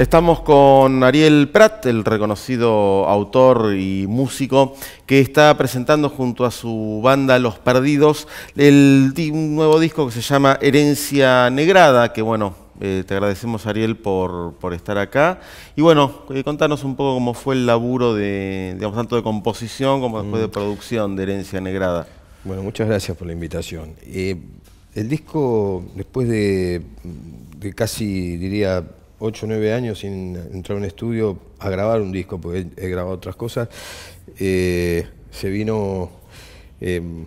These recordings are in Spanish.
Estamos con Ariel Prat, el reconocido autor y músico, que está presentando junto a su banda Los Perdidos el un nuevo disco que se llama Herencia Negrada, que bueno, eh, te agradecemos Ariel por, por, estar acá. Y bueno, eh, contanos un poco cómo fue el laburo de, digamos, tanto de composición como después de mm. producción de Herencia Negrada. Bueno, muchas gracias por la invitación. Eh, el disco, después de casi, diría, 8 o 9 años sin entrar a un estudio a grabar un disco, porque he, grabado otras cosas, eh, se vino, em,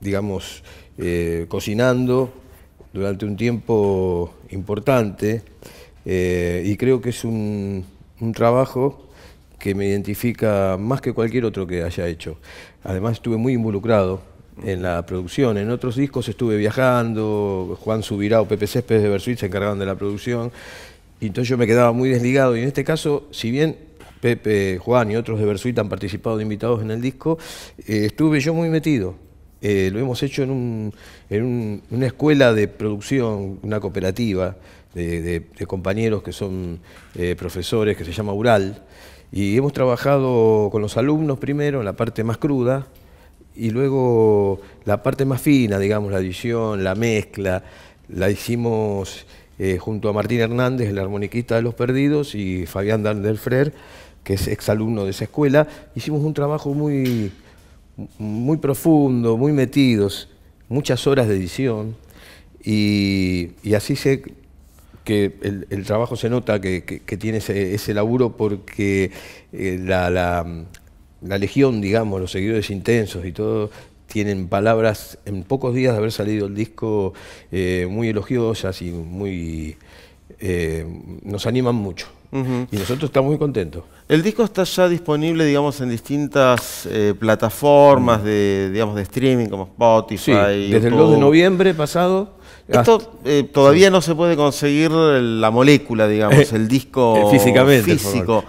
digamos, eh, cocinando durante un tiempo importante eh, y creo que es un, trabajo que me identifica más que cualquier otro que haya hecho. Además estuve muy involucrado en la producción. En otros discos estuve viajando, Juan Subirá o Pepe Céspedes de Bersuit se encargaban de la producción y entonces yo me quedaba muy desligado. Y en este caso, si bien Pepe, Juan y otros de Versuita han participado de invitados en el disco, eh, estuve yo muy metido. Eh, lo hemos hecho en, una escuela de producción, una cooperativa de, compañeros que son eh, profesores, que se llama Ural. Y hemos trabajado con los alumnos primero en la parte más cruda y luego la parte más fina, digamos, la edición, la mezcla, la hicimos eh, junto a Martín Hernández, el armoniquista de Los Perdidos, y Fabián Dandelfrer, que es exalumno de esa escuela, hicimos un trabajo muy, muy profundo, muy metidos, muchas horas de edición, y, así sé que el, trabajo se nota que, tiene ese, laburo porque eh, la, la legión, digamos, los seguidores intensos y todo, tienen palabras en pocos días de haber salido el disco eh, muy elogiosas y muy eh, nos animan mucho. Y nosotros estamos muy contentos. El disco está ya disponible, digamos, en distintas eh, plataformas mm. de, digamos, de streaming como Spotify. Sí, desde el 2 de noviembre pasado esto eh, todavía no se puede conseguir la molécula, digamos, eh, el disco eh, físico.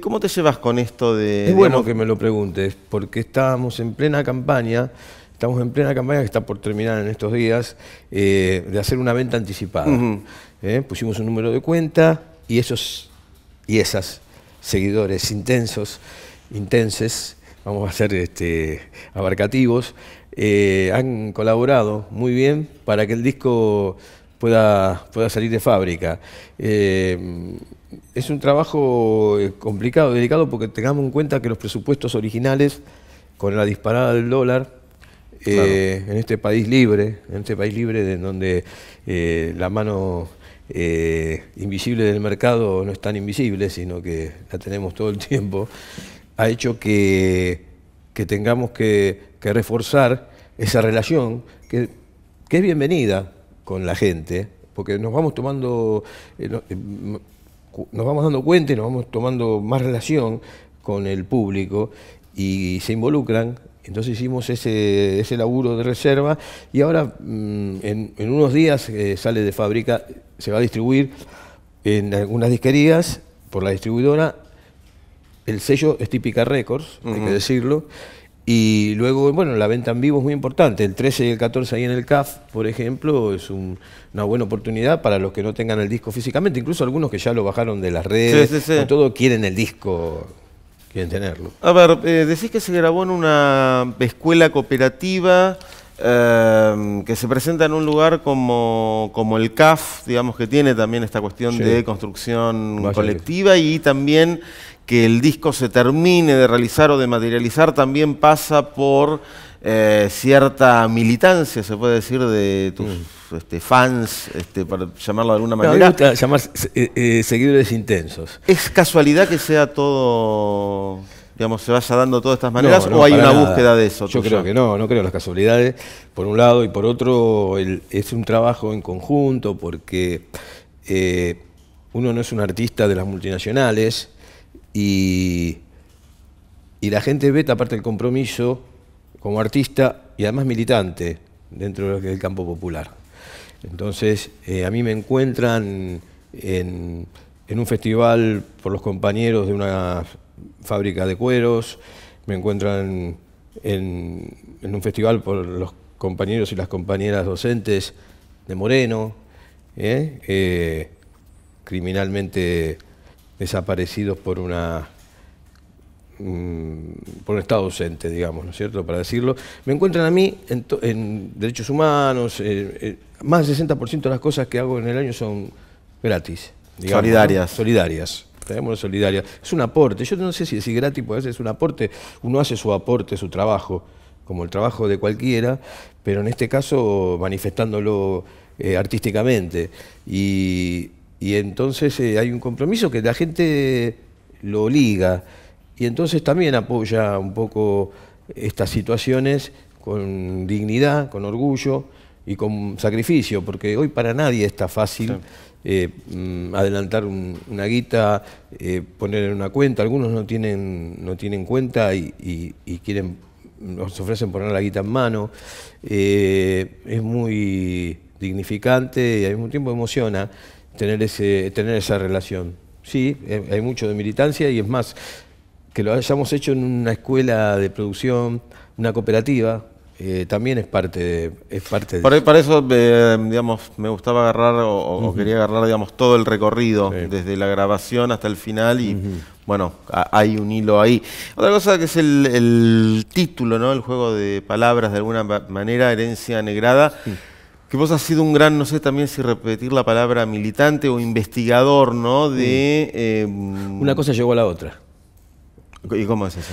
¿Cómo te llevas con esto de...? Es bueno que me lo preguntes, porque estábamos en plena campaña, estamos en plena campaña que está por terminar en estos días, de hacer una venta anticipada. pusimos un número de cuenta y esos y esas seguidores intensos, intenses, vamos a ser este, abarcativos, eh, han colaborado muy bien para que el disco pueda, pueda salir de fábrica. Eh, es un trabajo eh, complicado, delicado, porque tengamos en cuenta que los presupuestos originales, con la disparada del dólar, en este país libre, en este país libre de donde la mano invisible del mercado no es tan invisible, sino que la tenemos todo el tiempo, ha hecho que tengamos que que reforzar esa relación que, es bienvenida con la gente, porque nos vamos tomando, eh, eh, nos vamos dando cuenta y nos vamos tomando más relación con el público y se involucran. Entonces hicimos ese, ese laburo de reserva y ahora mm, en, unos días eh, sale de fábrica, se va a distribuir en algunas disquerías por la distribuidora. El sello es Típica Records, hay que decirlo, y luego, bueno, la venta en vivo es muy importante. El 13 y el 14 ahí en el CAF, por ejemplo, es una buena oportunidad para los que no tengan el disco físicamente. Incluso algunos que ya lo bajaron de las redes, sí, todo quieren el disco, quieren tenerlo. A ver, eh, decís que se grabó en una escuela cooperativa. Eh, que se presenta en un lugar como, el CAF, digamos que tiene también esta cuestión de construcción colectiva y también que el disco se termine de realizar o de materializar también pasa por eh, cierta militancia, se puede decir, de tus mm. este, fans, este, para llamarlo de alguna manera. No, eh, eh, seguidores intensos. ¿Es casualidad que sea todo, digamos, se vaya dando todas estas maneras o hay una búsqueda de eso? Yo creo que no, no creo las casualidades, por un lado, y por otro, es un trabajo en conjunto porque uno no es un artista de las multinacionales y, la gente ve, aparte el compromiso, como artista y además militante dentro del campo popular. Entonces, eh, a mí me encuentran en, un festival por los compañeros de una fábrica de cueros, me encuentran en, un festival por los compañeros y las compañeras docentes de Moreno, ¿eh? Eh, criminalmente desaparecidos por una mm, por un estado ausente, digamos, ¿no es cierto?, para decirlo, me encuentran a mí en, derechos humanos, eh, eh, más del 60% de las cosas que hago en el año son gratis. solidarias. Solidarias. solidarias. Es un aporte. Yo no sé si decir gratis, puede ser es un aporte. Uno hace su aporte, su trabajo, como el trabajo de cualquiera, pero en este caso manifestándolo eh, artísticamente. Y y entonces eh, hay un compromiso que la gente lo obliga. Y entonces también apoya un poco estas situaciones con dignidad, con orgullo y con sacrificio, porque hoy para nadie está fácil eh, mm, adelantar una guita, eh, poner en una cuenta. Algunos no tienen, no tienen cuenta y, quieren, nos ofrecen poner la guita en mano. es muy dignificante y al mismo tiempo emociona tener, ese, tener esa relación. Sí, eh, hay mucho de militancia y es más, que lo hayamos hecho en una escuela de producción, una cooperativa, eh, también es parte de, es parte para, eso. Eh, digamos, me gustaba agarrar o, quería agarrar digamos, todo el recorrido, desde la grabación hasta el final y bueno, hay un hilo ahí. Otra cosa que es el, título, ¿no? el juego de palabras de alguna manera, herencia negrada que vos has sido un gran, no sé también si repetir la palabra militante o investigador, ¿no? De, em, Una cosa llegó a la otra. ¿Y cómo es eso?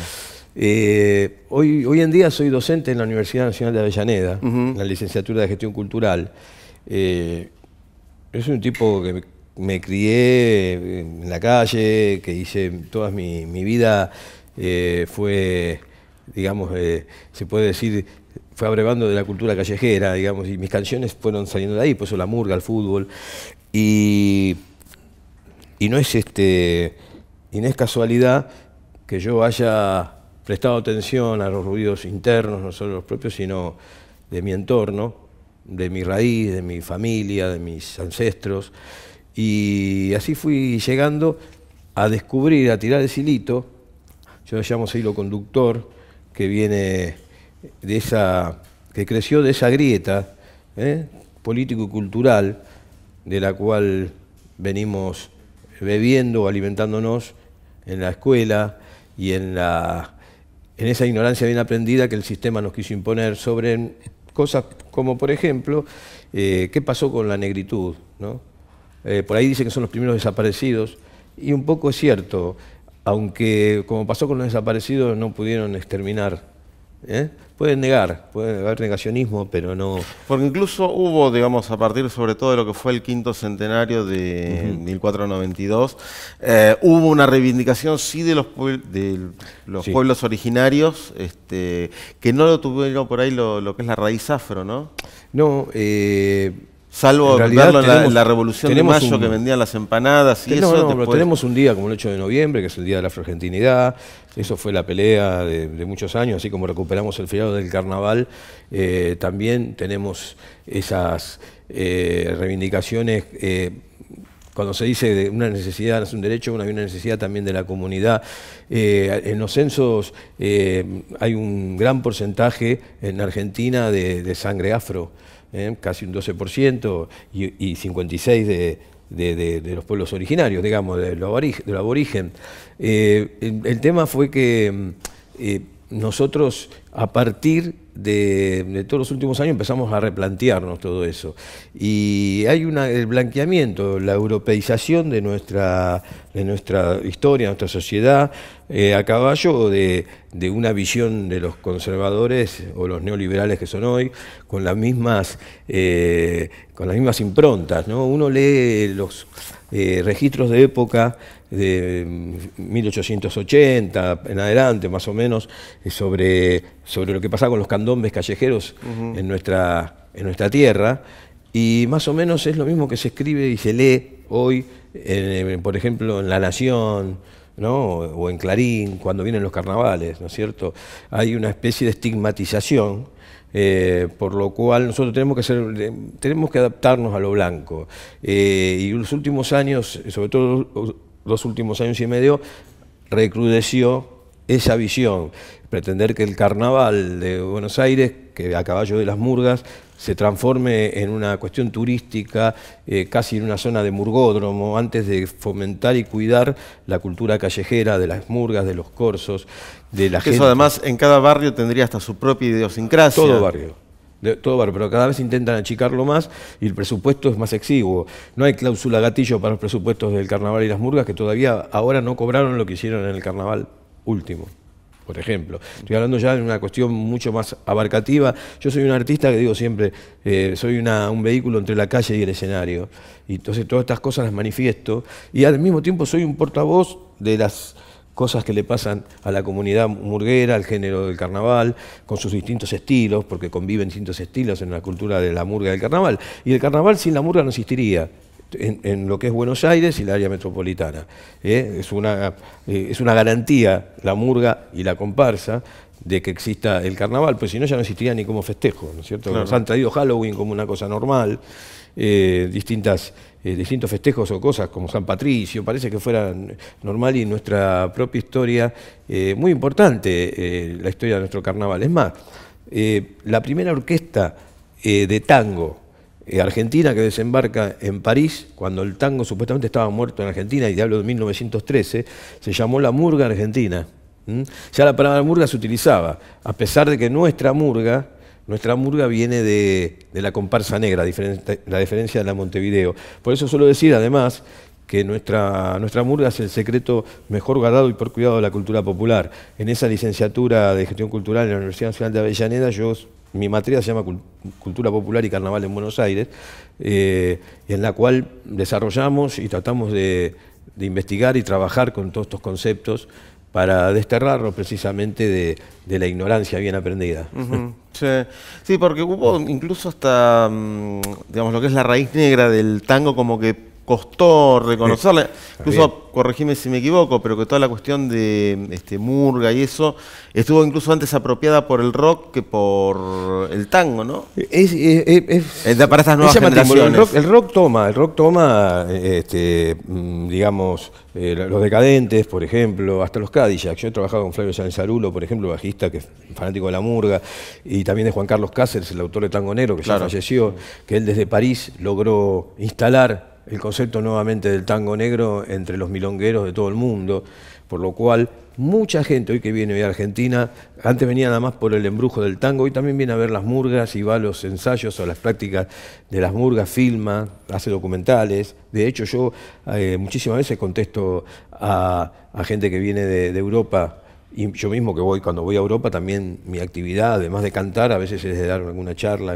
Eh, hoy, hoy en día soy docente en la Universidad Nacional de Avellaneda, en la licenciatura de gestión cultural. Eh, es un tipo que me, crié en la calle, que hice toda mi vida, eh, fue, digamos, se puede decir, fue abrevando de la cultura callejera, digamos, y mis canciones fueron saliendo de ahí, por eso la murga, el fútbol. Y, no es este. Y no es casualidad que yo haya prestado atención a los ruidos internos, no solo los propios, sino de mi entorno, de mi raíz, de mi familia, de mis ancestros. Y así fui llegando a descubrir, a tirar ese silito. yo lo llamo hilo conductor, que viene de esa, que creció de esa grieta ¿eh? político y político-cultural de la cual venimos bebiendo, alimentándonos en la escuela y en, la, en esa ignorancia bien aprendida que el sistema nos quiso imponer sobre cosas como, por ejemplo, eh, qué pasó con la negritud. Eh, por ahí dicen que son los primeros desaparecidos, y un poco es cierto, aunque como pasó con los desaparecidos no pudieron exterminar ¿eh? Pueden negar, puede haber negacionismo, pero no. Porque incluso hubo, digamos, a partir sobre todo de lo que fue el quinto centenario de 1492, eh, hubo una reivindicación sí de los, los pueblos originarios, este, que no lo tuvieron por ahí lo, que es la raíz afro, ¿no? No, eh, Salvo la, Revolución de Mayo que vendían las empanadas y eso. No, no, tenemos un día como el 8 de noviembre, que es el Día de la Afroargentinidad, eso fue la pelea de, muchos años, así como recuperamos el final del carnaval, eh, también tenemos esas eh, reivindicaciones. Eh, cuando se dice de una necesidad es un derecho, una, hay una necesidad también de la comunidad. en los censos hay un gran porcentaje en Argentina de, sangre afro, casi un 12% y, y 56% de, de, los pueblos originarios, digamos, del aborigen. Eh, el, tema fue que mm, eh, nosotros, a partir de, todos los últimos años empezamos a replantearnos todo eso. Y hay el blanqueamiento, la europeización de nuestra, de nuestra historia, nuestra sociedad, eh, a caballo de, una visión de los conservadores o los neoliberales que son hoy, con las mismas, eh, con las mismas improntas. Uno lee los eh, registros de época de 1880 mm, en adelante, más o menos, eh, sobre, sobre lo que pasaba con los candombes callejeros en, nuestra, en nuestra tierra. Y más o menos es lo mismo que se escribe y se lee hoy, eh, por ejemplo, en La Nación, ¿no? o en Clarín, cuando vienen los carnavales, ¿no es cierto? Hay una especie de estigmatización, eh, por lo cual nosotros tenemos que, hacer tenemos que adaptarnos a lo blanco. y los últimos años, sobre todo los últimos años y medio recrudeció esa visión. Pretender que el carnaval de Buenos Aires, que a caballo de las murgas, se transforme en una cuestión turística, eh, casi en una zona de murgódromo, antes de fomentar y cuidar la cultura callejera de las murgas, de los corsos, de la gente. Eso además en cada barrio tendría hasta su propia idiosincrasia. Todo barrio de, todo pero cada vez intentan achicarlo más y el presupuesto es más exiguo. No hay cláusula gatillo para los presupuestos del carnaval y las murgas que todavía ahora no cobraron lo que hicieron en el carnaval último. Por ejemplo, estoy hablando ya de una cuestión mucho más abarcativa. Yo soy un artista que digo siempre, eh, soy un vehículo entre la calle y el escenario. Y entonces todas estas cosas las manifiesto y al mismo tiempo soy un portavoz de las cosas que le pasan a la comunidad murguera, al género del carnaval, con sus distintos estilos, porque conviven distintos estilos en la cultura de la murga del carnaval. Y el carnaval sin la murga no existiría. En, lo que es Buenos Aires y la área metropolitana. ¿eh? Es, una, eh, es una garantía la murga y la comparsa de que exista el carnaval, pues si no ya no existiría ni como festejo, ¿no es cierto? Nos han traído Halloween como una cosa normal, eh, distintas eh, distintos festejos o cosas como San Patricio, parece que fuera normal y nuestra propia historia, eh, muy importante eh, la historia de nuestro carnaval. Es más, la primera orquesta de tango argentina que desembarca en París, cuando el tango supuestamente estaba muerto en Argentina, y de hablo de 1913, se llamó la Murga Argentina. Ya la palabra murga se utilizaba, a pesar de que nuestra murga nuestra murga viene de, la comparsa negra, la diferencia de la Montevideo. Por eso suelo decir, además, que nuestra, murga es el secreto mejor guardado y por cuidado de la cultura popular. En esa licenciatura de gestión cultural en la Universidad Nacional de Avellaneda, yo, mi materia se llama Cultura Popular y Carnaval en Buenos Aires, eh, en la cual desarrollamos y tratamos de investigar y trabajar con todos estos conceptos para desterrarlo precisamente de, la ignorancia bien aprendida. sí. sí. porque hubo incluso hasta, mm, digamos, lo que es la raíz negra del tango, como que costó reconocerla, incluso corregime si me equivoco, pero que toda la cuestión de este, murga y eso estuvo incluso antes apropiada por el rock que por el tango, ¿no? Es, para estas nuevas generaciones. El rock, toma, el rock toma, este, mm, digamos, eh, los decadentes, por ejemplo, hasta los Cadillacs. Yo he trabajado con Flavio Sanzarulo, por ejemplo, bajista que es fanático de la murga, y también de Juan Carlos Cáceres, el autor de Tangonero, que ya falleció, que él desde París logró instalar el concepto nuevamente del tango negro entre los milongueros de todo el mundo, por lo cual mucha gente hoy que viene a Argentina, antes venía nada más por el embrujo del tango, hoy también viene a ver las murgas y va a los ensayos o las prácticas de las murgas, filma, hace documentales. De hecho, yo eh, muchísimas veces contesto a, gente que viene de Europa y yo mismo que voy, cuando voy a Europa, también mi actividad, además de cantar, a veces es de dar alguna charla,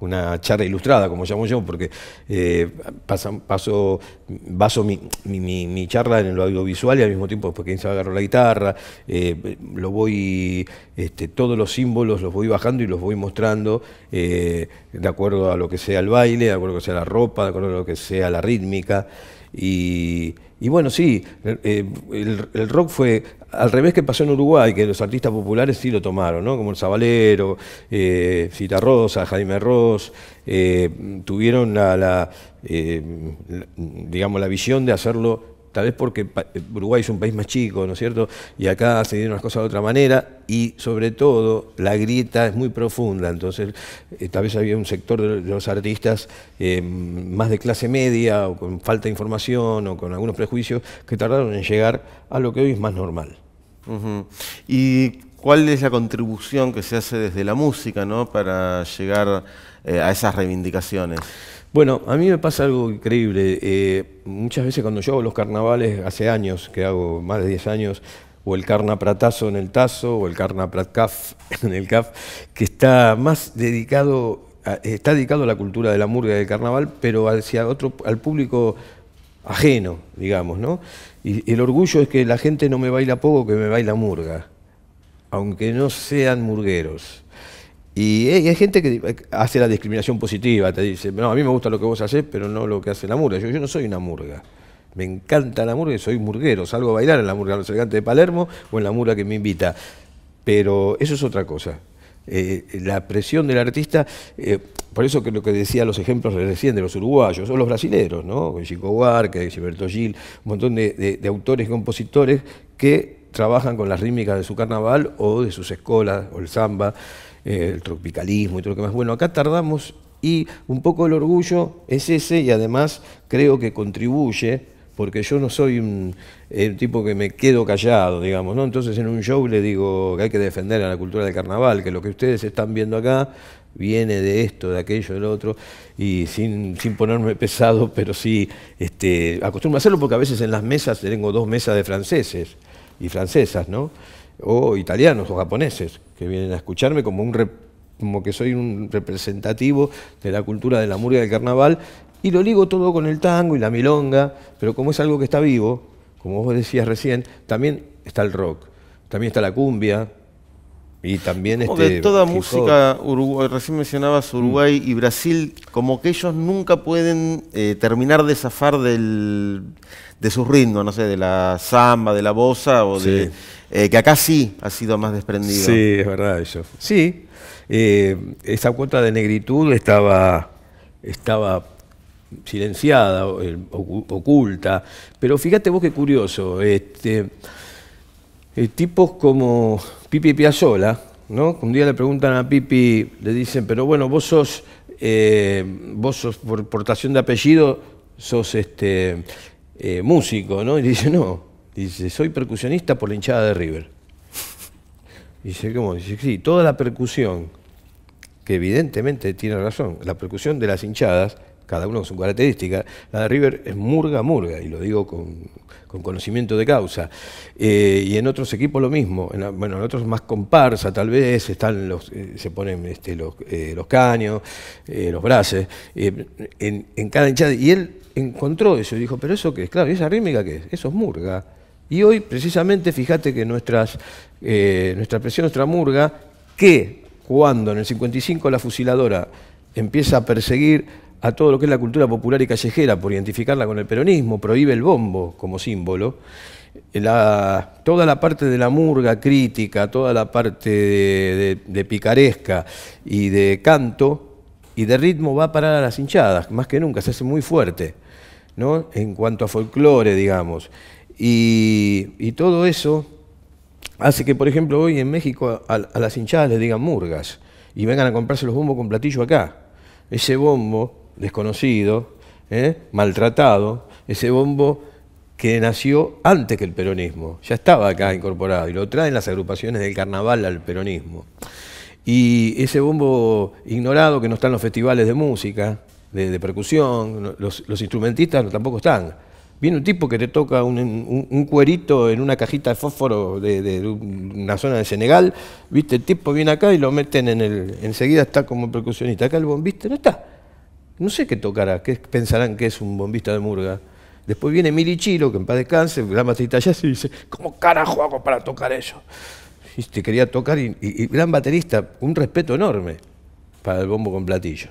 una charla ilustrada, como llamo yo, porque eh, paso, paso, baso mi, charla en lo audiovisual y al mismo tiempo porque agarro la guitarra, eh, lo voy, este, todos los símbolos los voy bajando y los voy mostrando eh, de acuerdo a lo que sea el baile, de acuerdo a lo que sea la ropa, de acuerdo a lo que sea la rítmica. Y, bueno, sí, eh, el, rock fue al revés que pasó en Uruguay, que los artistas populares sí lo tomaron, ¿no? como el Zabalero, eh, Cita Rosa, Jaime Ross, eh, tuvieron la, eh, la digamos, la visión de hacerlo tal vez porque eh, Uruguay es un país más chico, ¿no es cierto? Y acá se dieron las cosas de otra manera y sobre todo la grieta es muy profunda, entonces eh, tal vez había un sector de los artistas eh, más de clase media o con falta de información o con algunos prejuicios que tardaron en llegar a lo que hoy es más normal. Y ¿Cuál es la contribución que se hace desde la música ¿no? para llegar a esas reivindicaciones? Bueno, a mí me pasa algo increíble. Eh, muchas veces cuando yo hago los carnavales, hace años que hago, más de 10 años, o el carnapratazo en el tazo, o el carnapratcaf en el caf, que está más dedicado, está dedicado a la cultura de la murga y del carnaval, pero hacia otro, al público ajeno, digamos, ¿no? Y el orgullo es que la gente no me baila poco, que me baila murga, aunque no sean murgueros. Eh, y hay gente que eh, hace la discriminación positiva, te dice, no, a mí me gusta lo que vos haces, pero no lo que hace la murga. Yo, no soy una murga. Me encanta la murga y soy murguero. Salgo a bailar en la murga, en los elegantes de Palermo o en la murga que me invita. Pero eso es otra cosa. Eh, la presión del artista, por eso que lo que decía los ejemplos recién de los uruguayos o los brasileros, ¿no? Chico Huarque, Gilberto Gil, un montón de, autores y compositores que trabajan con las rítmicas de su carnaval o de sus escolas o el samba. Eh, el tropicalismo y todo lo que más. Bueno, acá tardamos y un poco el orgullo es ese y además creo que contribuye porque yo no soy eh, un, tipo que me quedo callado, digamos, ¿no? Entonces en un show le digo que hay que defender a la cultura del carnaval, que lo que ustedes están viendo acá viene de esto, de aquello, del otro, y sin, ponerme pesado, pero sí este, acostumbro a hacerlo porque a veces en las mesas tengo dos mesas de franceses y francesas, ¿no? o italianos o japoneses que vienen a escucharme como un como que soy un representativo de la cultura de la murga del carnaval y lo ligo todo con el tango y la milonga, pero como es algo que está vivo, como vos decías recién, también está el rock, también está la cumbia, y también como este, de toda música Uruguay, recién mencionabas Uruguay y Brasil, como que ellos nunca pueden eh, terminar de zafar del, de su ritmo no sé, de la samba, de la bosa, o de, eh, que acá sí ha sido más desprendido. Sí, es verdad eso. Sí, eh, esa cuota de negritud estaba, estaba silenciada, oculta, pero fíjate vos qué curioso, este, eh, tipos como Pipi Piazzola, ¿no? Un día le preguntan a Pipi, le dicen, pero bueno, vos sos, eh, vos sos por portación de apellido, sos este eh, músico, ¿no? Y dice, no, dice, soy percusionista por la hinchada de River. dice, ¿cómo? Dice, sí, toda la percusión, que evidentemente tiene razón, la percusión de las hinchadas cada uno con su característica. La de River es murga, murga, y lo digo con, conocimiento de causa. Eh, y en otros equipos lo mismo, en bueno, en otros más comparsa tal vez, están los, eh, se ponen este, eh, los, caños, los braces, en, cada hinchada. Y él encontró eso y dijo, pero eso qué es, claro, ¿y esa rítmica qué es? Eso es murga. Y hoy, precisamente, fíjate que nuestras, nuestra presión, nuestra murga, que cuando en el 55 la fusiladora empieza a perseguir a todo lo que es la cultura popular y callejera por identificarla con el peronismo, prohíbe el bombo como símbolo. toda la parte de la murga crítica, toda la parte de, picaresca y de canto y de ritmo va a parar a las hinchadas, más que nunca, se hace muy fuerte, ¿no? En cuanto a folclore, digamos. Y, todo eso hace que, por ejemplo, hoy en México a, a las hinchadas les digan murgas y vengan a comprarse los bombos con platillo acá. Ese bombo desconocido, ¿eh? maltratado, ese bombo que nació antes que el peronismo, ya estaba acá incorporado, y lo traen las agrupaciones del carnaval al peronismo. Y ese bombo ignorado que no está en los festivales de música, de, percusión, los, instrumentistas tampoco están. Viene un tipo que te toca un, cuerito en una cajita de fósforo de, de, una zona de Senegal, viste, el tipo viene acá y lo meten en el. enseguida está como percusionista. Acá el viste, no está. No sé qué tocará, qué pensarán que es un bombista de murga. Después viene Milichilo, Chilo, que en paz descanse, Gran ya se dice, ¿cómo carajo hago para tocar eso? Y te quería tocar, y, gran baterista, un respeto enorme para el bombo con platillo.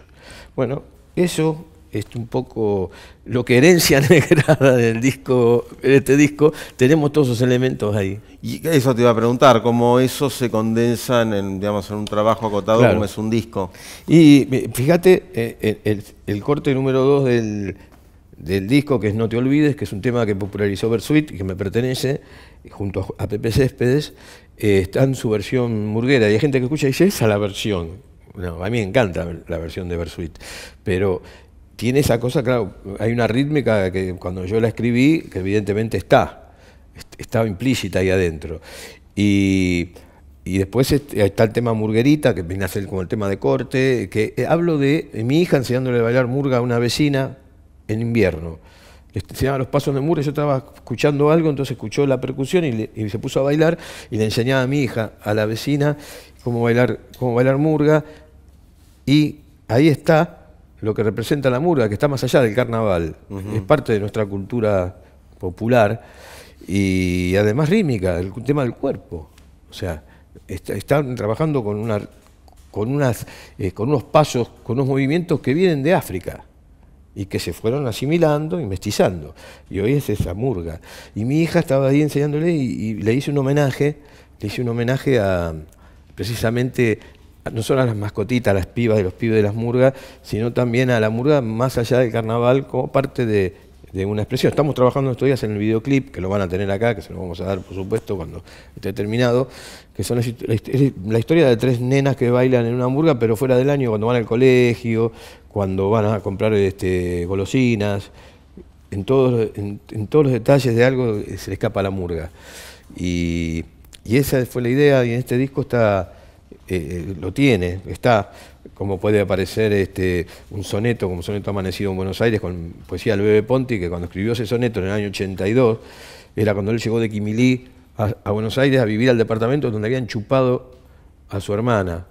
Bueno, eso es este, un poco lo que herencia negrada del disco, de este disco, tenemos todos esos elementos ahí. Y eso te iba a preguntar, cómo eso se condensa en, digamos, en un trabajo acotado como es un disco. Y eh, fíjate, eh, el, corte número 2 del, disco, que es No te olvides, que es un tema que popularizó Bersuit, que me pertenece, junto a Pepe Céspedes, eh, está en su versión murguera. Y hay gente que escucha y dice, esa la versión. a mí me encanta la versión de Bersuit, pero tiene esa cosa, claro, hay una rítmica que cuando yo la escribí, que evidentemente está, estaba implícita ahí adentro. Y, después este, está el tema murguerita, que viene a ser como el tema de corte, que eh, hablo de eh, mi hija enseñándole a bailar murga a una vecina en invierno. Este, se enseñaba los pasos de murga, yo estaba escuchando algo, entonces escuchó la percusión y, se puso a bailar y le enseñaba a mi hija, a la vecina, cómo bailar, cómo bailar murga. Y ahí está lo que representa la murga, que está más allá del carnaval, es parte de nuestra cultura popular y además rítmica, el tema del cuerpo. O sea, están trabajando con, una, con, unas, eh, con unos pasos, con unos movimientos que vienen de África y que se fueron asimilando y mestizando. Y hoy es esa murga. Y mi hija estaba ahí enseñándole y, y le hice un homenaje, le hice un homenaje a precisamente no solo a las mascotitas, a las pibas de los pibes de las murgas, sino también a la murga más allá del carnaval como parte de, una expresión. Estamos trabajando estos días en el videoclip, que lo van a tener acá, que se lo vamos a dar, por supuesto, cuando esté terminado, que son la, historia de tres nenas que bailan en una murga, pero fuera del año, cuando van al colegio, cuando van a comprar este, golosinas, en todos, los detalles de algo eh, se le escapa a la murga. Y, y esa fue la idea, y en este disco está eh, eh, lo tiene, está, como puede aparecer este, un soneto, como soneto amanecido en Buenos Aires, con poesía del bebé Ponti, que cuando escribió ese soneto en el año 82, era cuando él llegó de Kimilí a, Buenos Aires a vivir al departamento donde habían chupado a su hermana,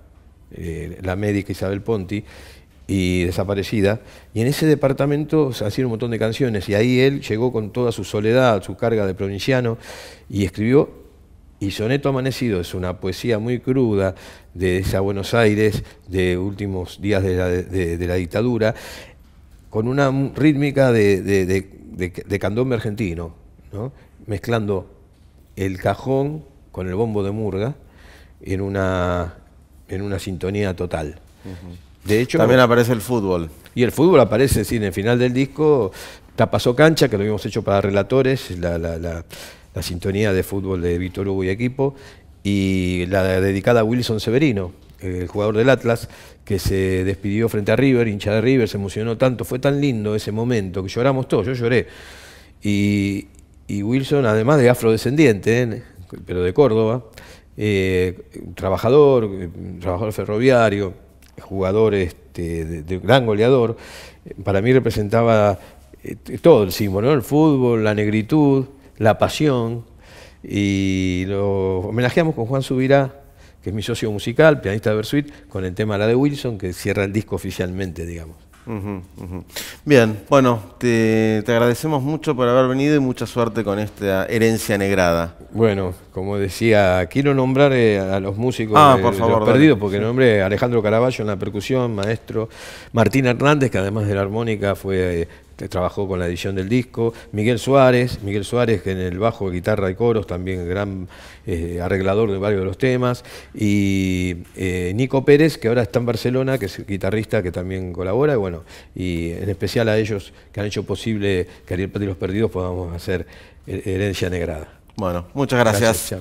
eh, la médica Isabel Ponti, y desaparecida, y en ese departamento se hacían un montón de canciones, y ahí él llegó con toda su soledad, su carga de provinciano, y escribió y Soneto Amanecido es una poesía muy cruda de esa Buenos Aires de últimos días de la, dictadura, con una rítmica de, candombe argentino, ¿no? mezclando el cajón con el bombo de murga en una, en una sintonía total. De hecho, También aparece el fútbol. Y el fútbol aparece, sí, en el final del disco, Tapaso Cancha, que lo habíamos hecho para relatores, la la sintonía de fútbol de Víctor Hugo y equipo, y la dedicada a Wilson Severino, el jugador del Atlas, que se despidió frente a River, hincha de River, se emocionó tanto, fue tan lindo ese momento que lloramos todos, yo lloré. Y, Wilson, además de afrodescendiente, ¿eh? pero de Córdoba, eh, trabajador, trabajador ferroviario, jugador este, de, gran goleador, para mí representaba eh, todo el símbolo, el fútbol, la negritud, la Pasión, y lo homenajeamos con Juan Subirá, que es mi socio musical, pianista de Bersuit, con el tema La de Wilson, que cierra el disco oficialmente, digamos. Bien, bueno, te, agradecemos mucho por haber venido y mucha suerte con esta herencia negrada. Bueno, como decía, quiero nombrar eh, a los músicos ah, de, los perdidos, porque nombré a Alejandro Caraballo en la percusión, maestro, Martín Hernández, que además de la armónica fue eh, que trabajó con la edición del disco, Miguel Suárez, Miguel Suárez que en el bajo, guitarra y coros, también gran eh, arreglador de varios de los temas, y eh, Nico Pérez, que ahora está en Barcelona, que es guitarrista que también colabora, y bueno, y en especial a ellos que han hecho posible que Ariel Petri los Perdidos podamos hacer eh, herencia negrada. Bueno, muchas gracias